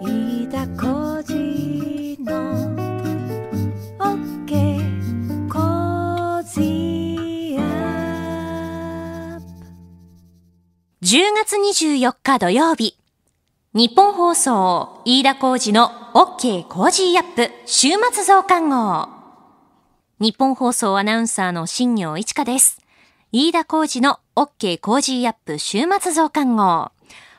飯田浩二の OK コージーアップ10月24日土曜日日本放送飯田浩二の OK コージーアップ週末増刊号日本放送アナウンサーの新業一華です飯田浩二の OK コージーアップ週末増刊号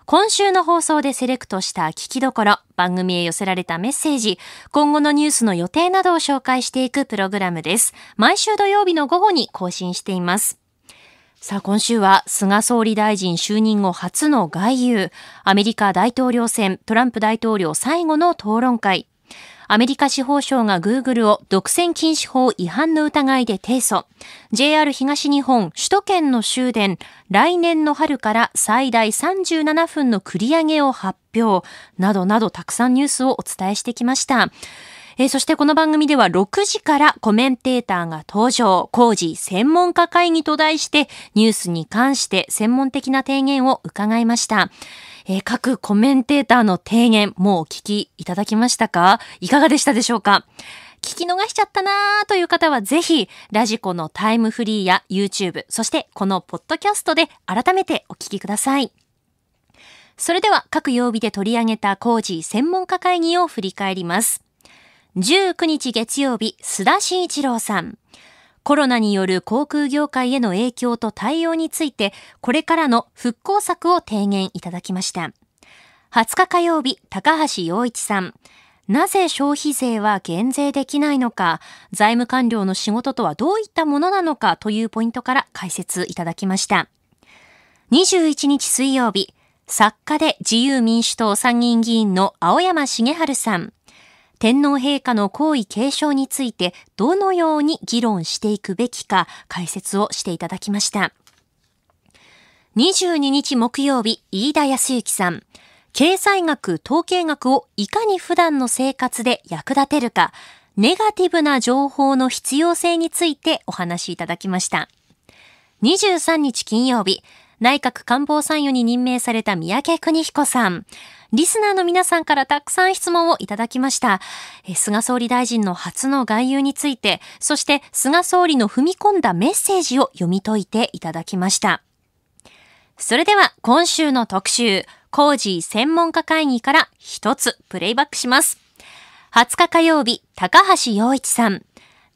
今週の放送でセレクトした聞きどころ、番組へ寄せられたメッセージ、今後のニュースの予定などを紹介していくプログラムです。毎週土曜日の午後に更新しています。さあ、今週は菅総理大臣就任後初の外遊、アメリカ大統領選、トランプ大統領最後の討論会、アメリカ司法省が Google を独占禁止法違反の疑いで提訴。JR 東日本、首都圏の終電、来年の春から最大37分の繰り上げを発表。などなどたくさんニュースをお伝えしてきました。えー、そしてこの番組では6時からコメンテーターが登場、工事専門家会議と題してニュースに関して専門的な提言を伺いました。えー、各コメンテーターの提言、もうお聞きいただきましたかいかがでしたでしょうか聞き逃しちゃったなーという方はぜひ、ラジコのタイムフリーや YouTube、そしてこのポッドキャストで改めてお聞きください。それでは各曜日で取り上げた工事専門家会議を振り返ります。19日月曜日、須田慎一郎さん。コロナによる航空業界への影響と対応について、これからの復興策を提言いただきました。20日火曜日、高橋洋一さん。なぜ消費税は減税できないのか、財務官僚の仕事とはどういったものなのかというポイントから解説いただきました。21日水曜日、作家で自由民主党参議院議員の青山茂春さん。天皇陛下の皇位継承についてどのように議論していくべきか解説をしていただきました。22日木曜日、飯田康之さん。経済学、統計学をいかに普段の生活で役立てるか、ネガティブな情報の必要性についてお話しいただきました。23日金曜日、内閣官房参与に任命された三宅邦彦さん。リスナーの皆さんからたくさん質問をいただきました。菅総理大臣の初の外遊について、そして菅総理の踏み込んだメッセージを読み解いていただきました。それでは今週の特集、工事専門家会議から一つプレイバックします。20日火曜日、高橋洋一さん。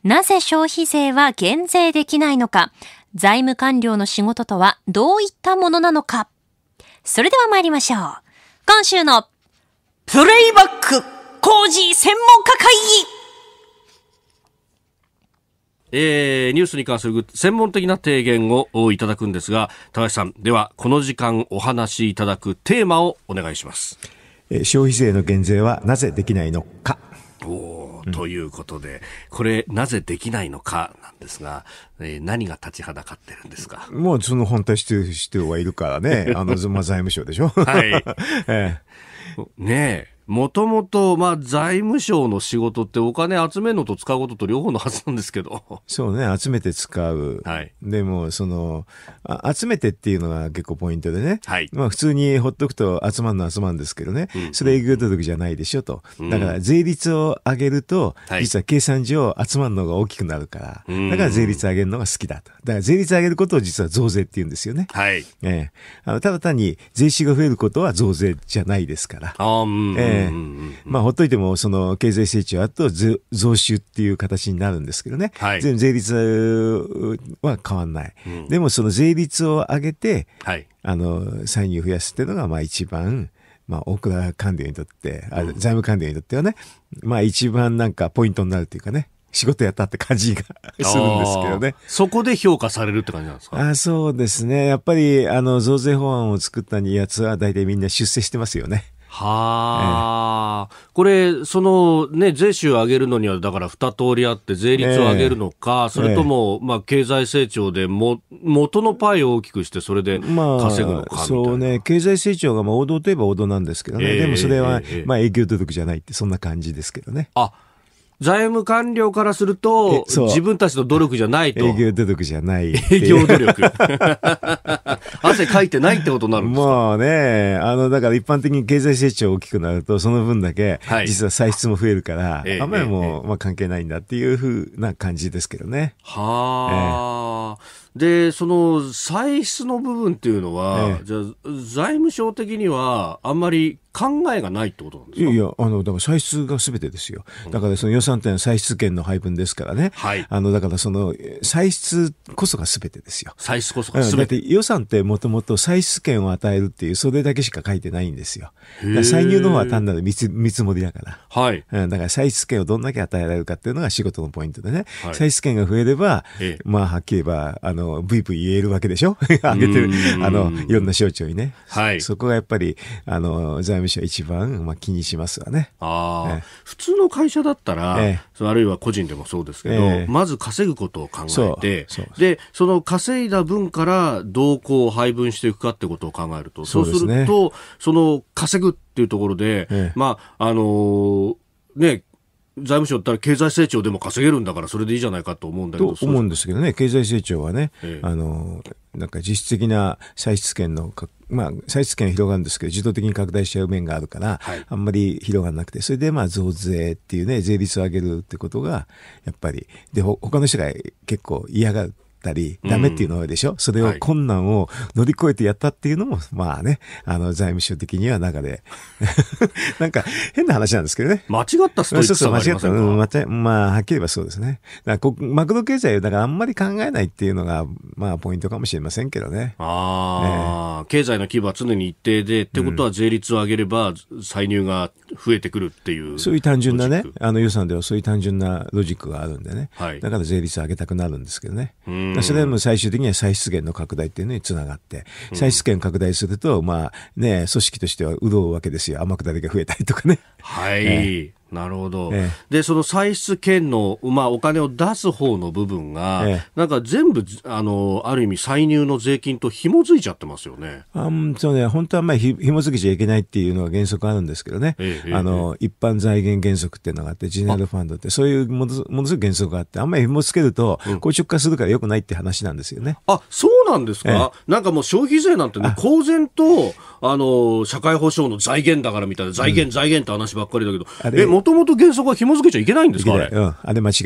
なぜ消費税は減税できないのか財務官僚の仕事とはどういったものなのかそれでは参りましょう。今週のプレイバック工事専門家会議えー、ニュースに関する専門的な提言をいただくんですが高橋さんではこの時間お話しいただくテーマをお願いします、えー、消費税の減税はなぜできないのかおということで、うん、これなぜできないのかですが、えー、何が立ちはだかってるんですかもうその反対してる人はいるからね。あの、財務省でしょはい。えねえ。もともと、まあ、財務省の仕事ってお金集めるのと使うことと両方のはずなんですけど。そうね、集めて使う。はい。でも、そのあ、集めてっていうのが結構ポイントでね。はい。まあ、普通にほっとくと集まんの集まんですけどね。うん、それ営業届じゃないでしょと。うん、だから、税率を上げると、はい、実は計算上集まるのが大きくなるから、うん。だから税率上げるのが好きだと。だから、税率上げることを実は増税って言うんですよね。はい。ええー、あのただ単に税収が増えることは増税じゃないですから。ああ、うん。えーまあ、ほっといてもその経済成長あと増収っていう形になるんですけどね、はい、全然税率は変わんない、うん、でもその税率を上げて、はい、あの歳入増やすっていうのがまあ一番、まあ、大蔵官僚にとって、あ財務官僚にとってはね、まあ、一番なんかポイントになるというかね。仕事やったって感じがするんですけどね。そこで評価されるって感じなんですかあそうですね。やっぱり、あの、増税法案を作ったにやつは大体みんな出世してますよね。はあ、ええ、これ、そのね、税収を上げるのには、だから二通りあって、税率を上げるのか、え、それとも、まあ、経済成長でも、元のパイを大きくして、それで稼ぐのか、まあ、そうね、経済成長がまあ王道といえば王道なんですけどね、でもそれは、まあ、永久届くじゃないって、そんな感じですけどね。あ財務官僚からすると、自分たちの努力じゃないと。営業努力じゃない。営業努力。汗かいてないってことになるんですかもうね、あの、だから一般的に経済成長大きくなると、その分だけ、実は歳出も増えるから、はい、あんまりもう、まあ、関係ないんだっていうふうな感じですけどね。はあ。ええで、その歳出の部分っていうのは、ええ、じゃ財務省的にはあんまり考えがないってことなんですかいやいや、あの、だから歳出が全てですよ。だからその予算ってのは歳出権の配分ですからね。はい。あの、だからその、歳出こそが全てですよ。歳出こそが全て。だって予算ってもともと歳出権を与えるっていう、それだけしか書いてないんですよ。歳入の方は単なる見積もりだから。はい。だから歳出権をどんだけ与えられるかっていうのが仕事のポイントでね。はい、歳出権が増えれば、まあ、はっきり言えば、あの、ブイブイ言えるわけでしょ上 げてる、あの、いろんな省庁にね。はい。そこがやっぱり、あの、財務一番、まあ、気にしますわね。ああ、ええ、普通の会社だったら、え、あるいは個人でもそうですけど、まず稼ぐことを考えてで、その稼いだ分からどうこう配分していくかってことを考えると、そうすると、ね、その稼ぐっていうところで、まあ、あのー、ね、財務省ったら経済成長でも稼げるんだからそれでいいじゃないかと思うんだけど思うんですけどね経済成長はね、ええ、あのなんか実質的な歳出権のまあ、歳出権は広がるんですけど、自動的に拡大しちゃう面があるから、はい、あんまり広がらなくて、それでまあ増税っていうね、税率を上げるってことが、やっぱり、で、他の人が結構嫌がる。ったり、ダメっていうの多でしょ、うん、それを困難を乗り越えてやったっていうのも、まあね、あの、財務省的には中で なんか変な話なんですけどね。間違ったストイックさがありませんかそうそう、間違った。うん、まあ、はっきり言えばそうですね。だこマクロ経済だからあんまり考えないっていうのが、まあ、ポイントかもしれませんけどね。ああ、ね、経済の規模は常に一定で、ってことは税率を上げれば、歳入が増えてくるっていう、そういう単純なね、あの予算ではそういう単純なロジックがあるんでね。はい、だから税率上げたくなるんですけどね。うんそれも最終的には歳出源の拡大っていうのにつながって、歳出源拡大すると、まあね、組織としては潤うわけですよ。天下りが増えたりとかね。はい。えーなるほど、ええ、でその歳出権の、まあ、お金を出す方の部分が、え、なんか全部あの、ある意味、歳入の税金と紐づいちゃってますよねあそうね本当はまあひ紐づけちゃいけないっていうのが原則あるんですけどね、あの一般財源原則っていうのがあって、ジェネラルファンドって、そういうものすごく原則があって、あんまり紐付けると、硬直化するからよくないって話なんですよね。うん、あそうなんですか、なんかもう消費税なんてね、公然とあの社会保障の財源だからみたいな、財源、財源って話ばっかりだけど、えもともと原則は紐付けちゃいけないんですかあれ。うん、あれ間違い。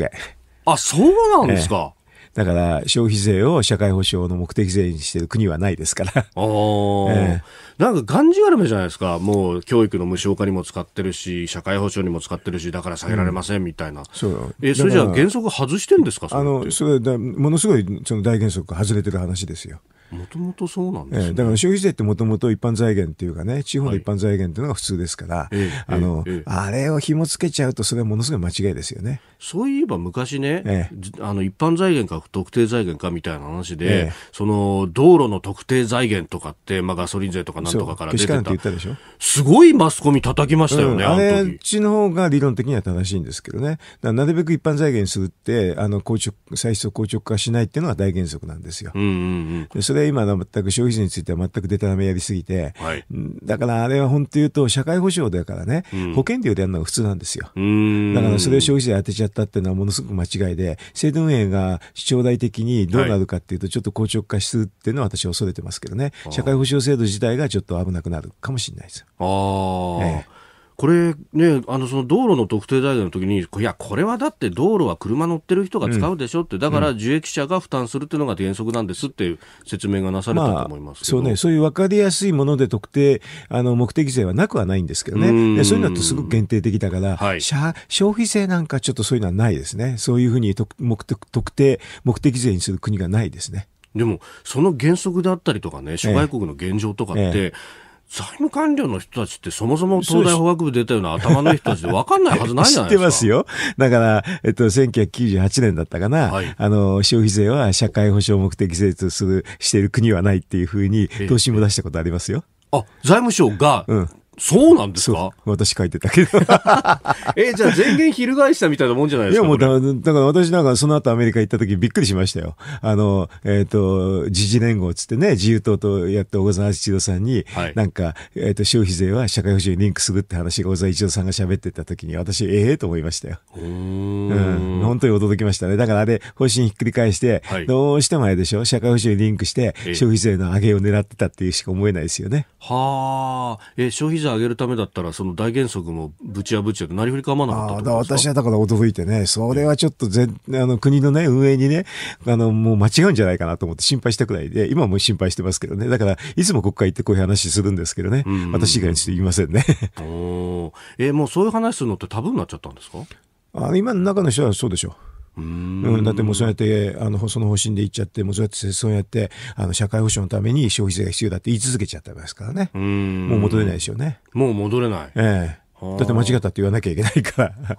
あ、そうなんですか。えだから消費税を社会保障の目的税にしてる国はないですから。あ。えなんかがんじがらめじゃないですか、もう教育の無償化にも使ってるし、社会保障にも使ってるし、だから下げられませんみたいな、うん、そうえそれじゃあ、原則外してんですか、あのそれだものすごいその大原則外れてる話ですよ。もともとそうなんですね、だから消費税ってもともと一般財源っていうかね、地方の一般財源っていうのが普通ですから、はい、あの、ええあれを紐付けちゃうと、それはものすごい間違いですよね。そういえば昔ね、あの一般財源か特定財源かみたいな話で、その道路の特定財源とかって、まあ、ガソリン税とかなんとかから出てたって言ったでしょすごいマスコミ叩きましたよね、うん、あれっちの方が理論的には正しいんですけどね、なるべく一般財源にするって、あの硬直歳出を硬直化しないっていうのが大原則なんですよ。うんうんうん、それで今の全く消費税については全くデタラメやりすぎて、はい、だからあれは本当言うと社会保障だからね、うん、保険料でやるのが普通なんですよ。だからそれを消費税当てちゃったっていうのはものすごく間違いで、制度運営が将来的にどうなるかっていうとちょっと硬直化するっていうのは私は恐れてますけどね、社会保障制度自体がちょっと危なくなるかもしれないです。あええこれね、あのその道路の特定財理の時に、いや、これはだって道路は車乗ってる人が使うでしょって、うん、だから受益者が負担するっていうのが原則なんですっていう説明がなされたと思います、まあ、そうね、そういう分かりやすいもので特定、あの目的税はなくはないんですけどね、そういうのってすごく限定的だから、はい、消費税なんかちょっとそういうのはないですね、そういうふうに特特定、目的税にする国がないですね。でも、その原則だったりとかね、諸外国の現状とかって、えええ財務官僚の人たちってそもそも東大法学部出たような頭の人たちで分かんないはずないじゃないですか。知ってますよ。だから、えっと、1998年だったかな、はい、あの、消費税は社会保障目的税とする、している国はないっていうふうに、答申も出したことありますよ。あ、財務省が、うんそうなんですか私書いてたけど。え、じゃあ全言翻したみたいなもんじゃないですかいやもうだ、だから私なんかその後アメリカ行った時びっくりしましたよ。あの、えっ、ー、と、時事連合つってね、自由党とやって小沢一郎さんに、はい、なんか、えっ、ー、と、消費税は社会保障にリンクするって話が小沢一郎さんが喋ってた時に私、ええー、と思いましたよ。うん本当に驚きましたね。だからあれ、方針ひっくり返して、はい、どうしてもあれでしょ社会保障にリンクして、消費税の上げを狙ってたっていうしか思えないですよね。はあ、え、消費税材上げるためだったら、その大原則もぶち破っちゃって、なりふり構わなかった私はだから驚いてね、それはちょっとぜ、あの国のね、運営にね、あの、もう間違うんじゃないかなと思って心配したくらいで、今も心配してますけどね。だから、いつも国会行ってこういう話するんですけどね。うんうん、私以外にして言いませんね。おえー、もうそういう話するのってタブーになっちゃったんですかあ今の中の人はそうでしょう。うんうん、だってもうそうやってあのその方針でいっちゃってもうそうやってそうやってあの社会保障のために消費税が必要だって言い続けちゃってますからねもう戻れないですよねもう戻れない、ええだって間違ったって言わなきゃいけないからああ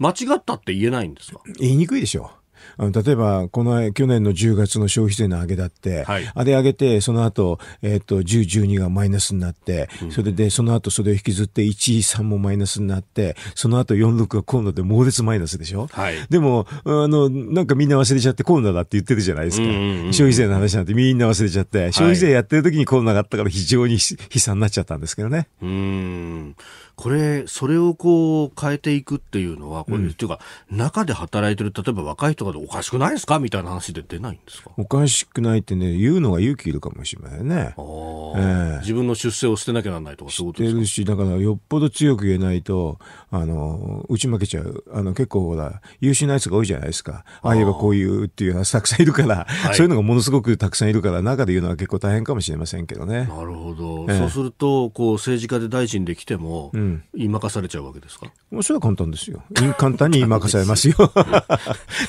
間違ったって言えないんですか言いにくいでしょうあの例えばこの去年の10月の消費税の上げだって、はい、あれ上げてその後、えー、と10、12がマイナスになって、それでその後それを引きずって1、3もマイナスになってその後4、6が今度で猛烈マイナスでしょ、はい、でもあのなんかみんな忘れちゃってコロナだって言ってるじゃないですか、消費税の話なんてみんな忘れちゃって消費税やってる時にコロナがあったから非常に悲惨になっちゃったんですけどね。うんこれ、それをこう変えていくっていうのは、これ、うん、っていうか、中で働いてる、例えば若い人がおかしくないですかみたいな話で出ないんですかおかしくないってね、言うのが勇気いるかもしれないね。えー、自分の出世を捨てなきゃならないとかういうことですかるし、だからよっぽど強く言えないと、あの、打ち負けちゃう。あの、結構ほら、優秀なやつが多いじゃないですか。ああ言えばこういうっていうやつたくさんいるから、はい、そういうのがものすごくたくさんいるから、中で言うのは結構大変かもしれませんけどね。なるほど。えー、そうすると、こう、政治家で大臣できても、うん、言い任されちゃうわけですかもちろん簡単ですよ。簡単に言い任されますよ。だ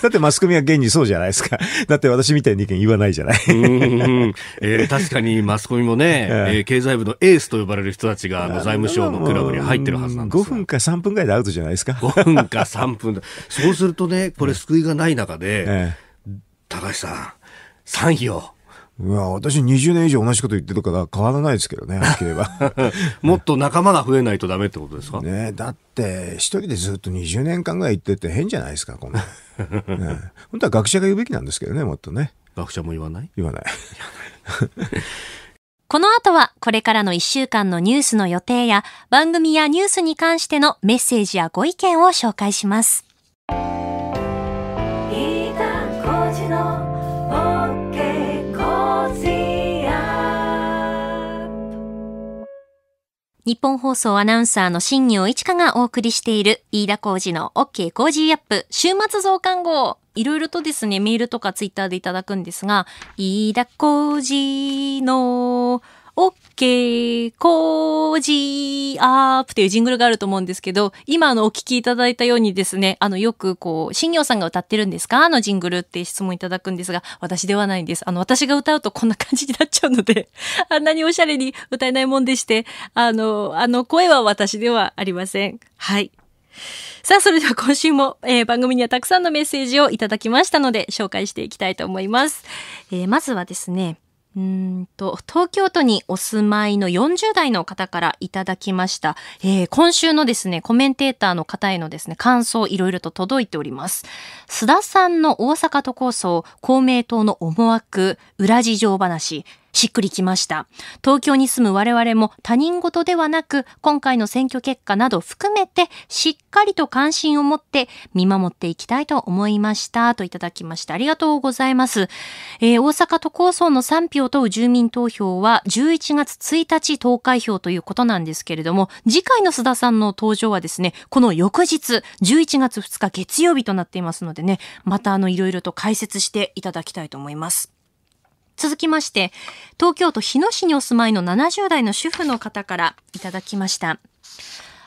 ってマスク組は現にそうじゃないですか。だって私みたいな意見言わないじゃない。うん、えー、確かにマスコミもね、えー、経済部のエースと呼ばれる人たちがあの財務省のクラブに入ってるはずなんです5分か3分ぐらいでアウトじゃないですか。5分か3分そうするとね、これ救いがない中で、えー、高橋さん、賛否を。うわ私20年以上同じこと言ってるから変わらないですけどね、はっきり言えば。もっと仲間が増えないとダメってことですかねだって一人でずっと20年間ぐらい言ってて変じゃないですか、この。ね、本当は学者が言うべきなんですけどね、もっとね。学者も言わない言わない。この後はこれからの1週間のニュースの予定や番組やニュースに関してのメッセージやご意見を紹介します。日本放送アナウンサーの新業一華がお送りしている飯田浩二の OK 工事アップ週末増刊号。いろいろとですね、メールとかツイッターでいただくんですが、飯田浩二の OK, コージーアップっていうジングルがあると思うんですけど、今あのお聞きいただいたようにですね、あのよくこう、新業さんが歌ってるんですかあのジングルって質問いただくんですが、私ではないんです。あの私が歌うとこんな感じになっちゃうので、あんなにおしゃれに歌えないもんでして、あの、あの声は私ではありません。はい。さあ、それでは今週も、えー、番組にはたくさんのメッセージをいただきましたので、紹介していきたいと思います。えー、まずはですね、うんと、東京都にお住まいの40代の方からいただきました。えー、今週のですね、コメンテーターの方へのですね、感想いろいろと届いております。須田さんの大阪都構想、公明党の思惑、裏事情話、しっくりきました。東京に住む我々も他人事ではなく、今回の選挙結果など含めて、しっかりと関心を持って見守っていきたいと思いましたといただきました。ありがとうございます。えー、大阪都構想の賛否を問う住民投票は11月1日投開票ということなんですけれども、次回の須田さんの登場はですね、この翌日、11月2日月曜日となっていますのでね、またあの、いろいろと解説していただきたいと思います。続きまして、東京都日野市にお住まいの70代の主婦の方からいただきました。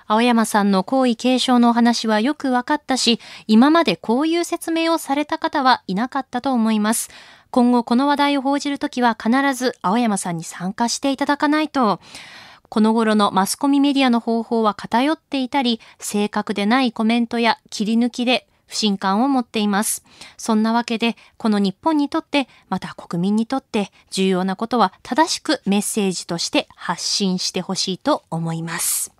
青山さんの皇位継承のお話はよく分かったし、今までこういう説明をされた方はいなかったと思います。今後この話題を報じるときは必ず青山さんに参加していただかないと。この頃のマスコミメディアの方法は偏っていたり、正確でないコメントや切り抜きで不信感を持っています。そんなわけで、この日本にとって、また国民にとって重要なことは正しくメッセージとして発信してほしいと思います。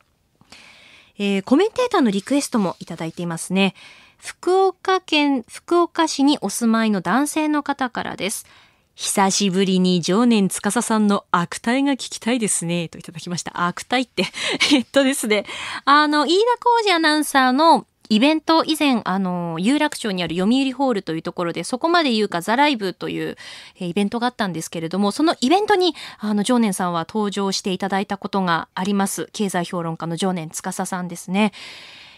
えー、コメンテーターのリクエストもいただいていますね。福岡県福岡市にお住まいの男性の方からです。久しぶりに常年司さんの悪態が聞きたいですね。といただきました。悪態って。えっとですね。あの、飯田浩二アナウンサーのイベント以前、あの、有楽町にある読売ホールというところで、そこまで言うかザライブという、イベントがあったんですけれども、そのイベントに、あの、常年さんは登場していただいたことがあります。経済評論家の常年司さんですね。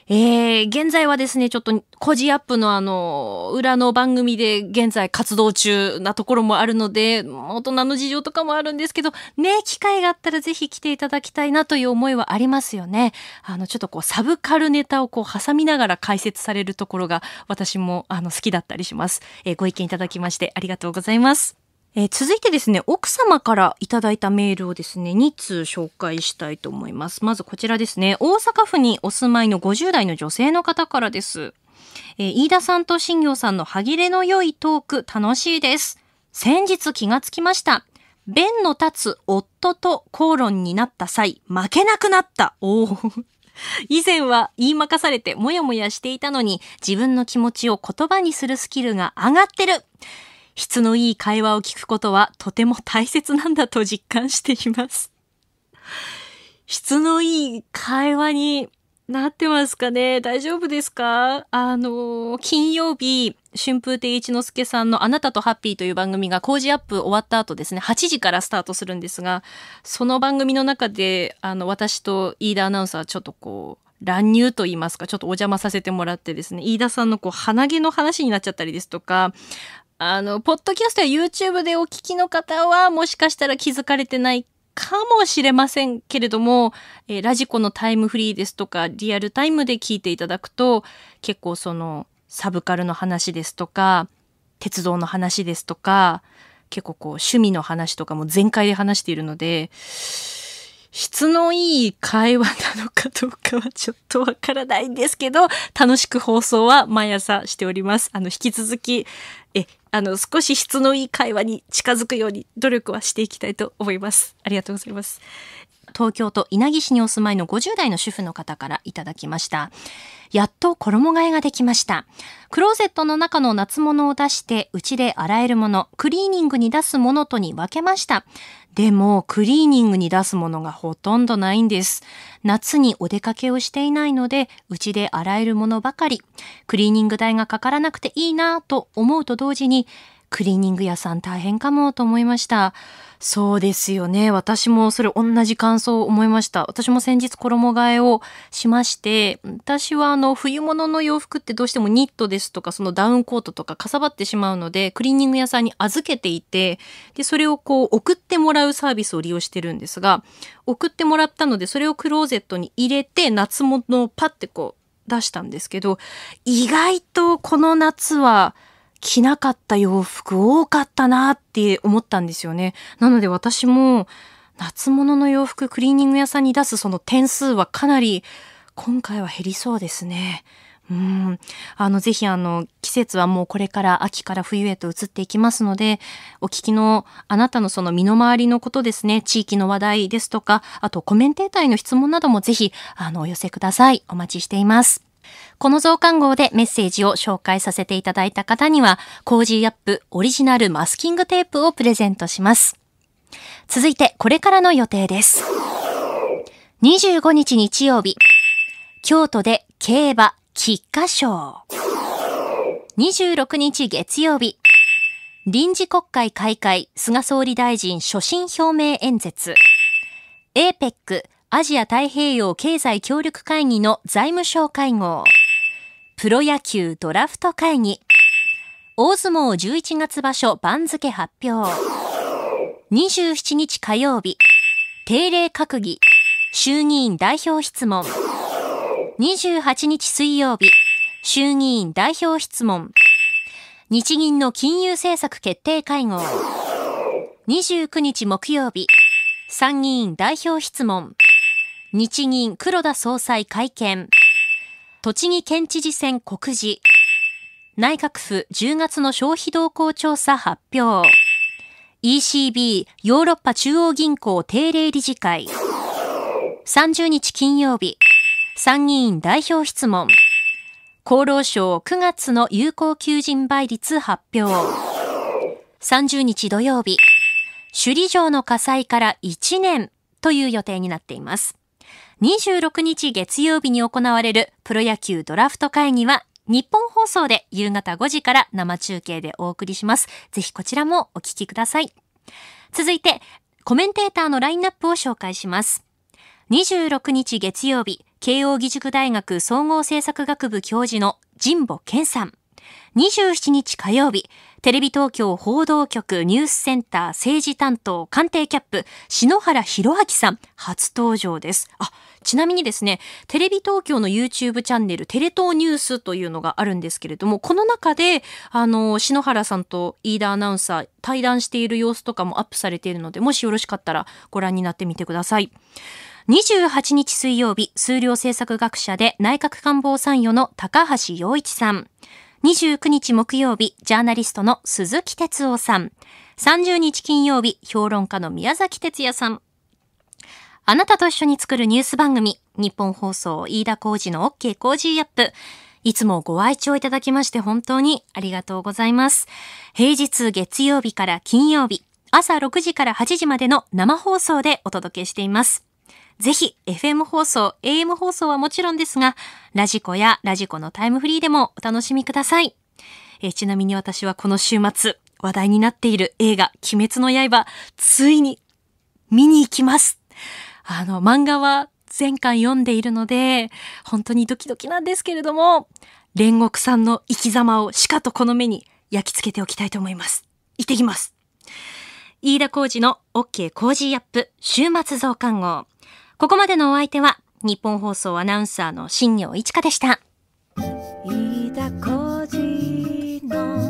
えー、現在はですね、ちょっと、コジアップのあの、裏の番組で現在活動中なところもあるので、大人の事情とかもあるんですけど、ね、機会があったらぜひ来ていただきたいなという思いはありますよね。あの、ちょっとこう、サブカルネタをこう、挟みながら解説されるところが、私も、あの、好きだったりします。えー、ご意見いただきまして、ありがとうございます。えー、続いてですね、奥様からいただいたメールをですね、2通紹介したいと思います。まずこちらですね、大阪府にお住まいの50代の女性の方からです。えー、飯田さんと新行さんの歯切れの良いトーク、楽しいです。先日気がつきました。弁の立つ夫と口論になった際、負けなくなった。おお。以前は言いまかされてもやもやしていたのに、自分の気持ちを言葉にするスキルが上がってる。質のいい会話を聞くことはとても大切なんだと実感しています。質のいい会話になってますかね大丈夫ですかあの、金曜日、春風亭一之輔さんのあなたとハッピーという番組が工事アップ終わった後ですね、8時からスタートするんですが、その番組の中で、あの、私と飯田アナウンサーちょっとこう、乱入と言いますか、ちょっとお邪魔させてもらってですね、飯田さんのこう、鼻毛の話になっちゃったりですとか、あの、ポッドキャストや YouTube でお聞きの方は、もしかしたら気づかれてないかもしれませんけれども、えー、ラジコのタイムフリーですとか、リアルタイムで聞いていただくと、結構その、サブカルの話ですとか、鉄道の話ですとか、結構こう、趣味の話とかも全開で話しているので、質のいい会話なのかどうかはちょっとわからないんですけど、楽しく放送は毎朝しております。あの、引き続き、え、あの、少し質のいい会話に近づくように努力はしていきたいと思います。ありがとうございます。東京都稲城市にお住まいの50代の主婦の方からいただきました。やっと衣替えができました。クローゼットの中の夏物を出して、うちで洗えるもの、クリーニングに出すものとに分けました。でも、クリーニングに出すものがほとんどないんです。夏にお出かけをしていないので、うちで洗えるものばかり。クリーニング代がかからなくていいなぁと思うと同時に、クリーニング屋さん大変かもと思いました。そうですよね。私もそれ同じ感想を思いました。私も先日衣替えをしまして、私はあの冬物の洋服ってどうしてもニットですとかそのダウンコートとかかさばってしまうので、クリーニング屋さんに預けていて、で、それをこう送ってもらうサービスを利用してるんですが、送ってもらったのでそれをクローゼットに入れて夏物をパッてこう出したんですけど、意外とこの夏は着なかった洋服多かったなって思ったんですよね。なので私も夏物の洋服クリーニング屋さんに出すその点数はかなり今回は減りそうですね。うん、あのぜひあの季節はもうこれから秋から冬へと移っていきますのでお聞きのあなたのその身の回りのことですね地域の話題ですとかあとコメンテーターへの質問などもぜひあのお寄せくださいお待ちしています。この増刊号でメッセージを紹介させていただいた方には、コージーアップオリジナルマスキングテープをプレゼントします。続いて、これからの予定です。25日日曜日、京都で競馬菊花賞。26日月曜日、臨時国会開会、菅総理大臣所信表明演説。APEC アジア太平洋経済協力会議の財務省会合。プロ野球ドラフト会議。大相撲11月場所番付発表。27日火曜日。定例閣議。衆議院代表質問。28日水曜日。衆議院代表質問。日銀の金融政策決定会合。29日木曜日。参議院代表質問。日銀黒田総裁会見。栃木県知事選告示。内閣府10月の消費動向調査発表。ECB ヨーロッパ中央銀行定例理事会。30日金曜日。参議院代表質問。厚労省9月の有効求人倍率発表。30日土曜日。首里城の火災から1年という予定になっています。26日月曜日に行われるプロ野球ドラフト会議は日本放送で夕方5時から生中継でお送りします。ぜひこちらもお聞きください。続いて、コメンテーターのラインナップを紹介します。26日月曜日、慶応義塾大学総合政策学部教授の神保健さん。27日火曜日、テレビ東京報道局ニュースセンター政治担当官邸キャップ篠原博明さん初登場です。あ、ちなみにですね、テレビ東京の YouTube チャンネルテレ東ニュースというのがあるんですけれども、この中で、あの、篠原さんと飯田アナウンサー対談している様子とかもアップされているので、もしよろしかったらご覧になってみてください。28日水曜日、数量政策学者で内閣官房参与の高橋洋一さん。29日木曜日、ジャーナリストの鈴木哲夫さん。30日金曜日、評論家の宮崎哲也さん。あなたと一緒に作るニュース番組、日本放送飯田浩二の OK 工事アップ。いつもご愛聴いただきまして本当にありがとうございます。平日月曜日から金曜日、朝6時から8時までの生放送でお届けしています。ぜひ FM 放送、AM 放送はもちろんですが、ラジコやラジコのタイムフリーでもお楽しみください。えちなみに私はこの週末、話題になっている映画、鬼滅の刃、ついに見に行きます。あの、漫画は前回読んでいるので、本当にドキドキなんですけれども、煉獄さんの生き様をしかとこの目に焼き付けておきたいと思います。行ってきます。飯田浩二の OK 工事アップ週末増刊号。ここまでのお相手は、日本放送アナウンサーの新業一花でした。飯田浩二の